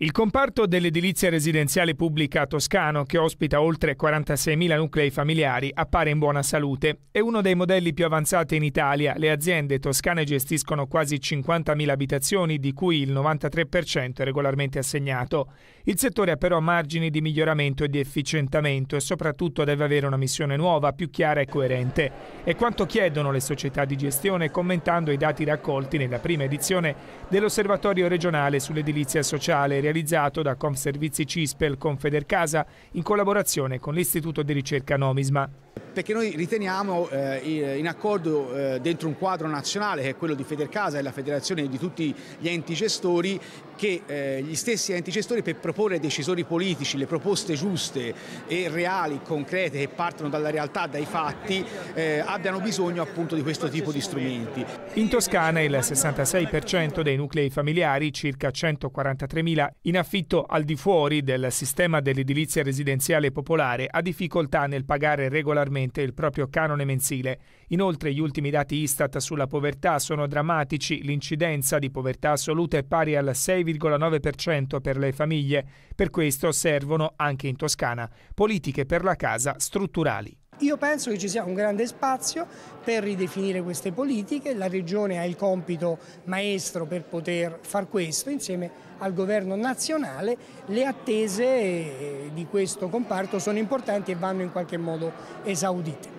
Il comparto dell'edilizia residenziale pubblica toscano, che ospita oltre 46.000 nuclei familiari, appare in buona salute. È uno dei modelli più avanzati in Italia. Le aziende toscane gestiscono quasi 50.000 abitazioni, di cui il 93% è regolarmente assegnato. Il settore ha però margini di miglioramento e di efficientamento e soprattutto deve avere una missione nuova, più chiara e coerente. È quanto chiedono le società di gestione commentando i dati raccolti nella prima edizione dell'Osservatorio regionale sull'edilizia sociale realizzato da Conservizi Cispel Confedercasa in collaborazione con l'Istituto di ricerca Nomisma. Perché noi riteniamo eh, in accordo eh, dentro un quadro nazionale che è quello di Federcasa e la federazione di tutti gli enti gestori che eh, gli stessi enti gestori per proporre ai decisori politici le proposte giuste e reali, concrete, che partono dalla realtà, dai fatti, eh, abbiano bisogno appunto di questo tipo di strumenti. In Toscana il 66% dei nuclei familiari, circa 143.000, in affitto al di fuori del sistema dell'edilizia residenziale popolare, ha difficoltà nel pagare regolarmente regolarmente il proprio canone mensile. Inoltre gli ultimi dati Istat sulla povertà sono drammatici, l'incidenza di povertà assoluta è pari al 6,9% per le famiglie, per questo servono anche in Toscana politiche per la casa strutturali. Io penso che ci sia un grande spazio per ridefinire queste politiche, la Regione ha il compito maestro per poter far questo insieme al governo nazionale, le attese eh, di questo comparto sono importanti e vanno in qualche modo esaudite.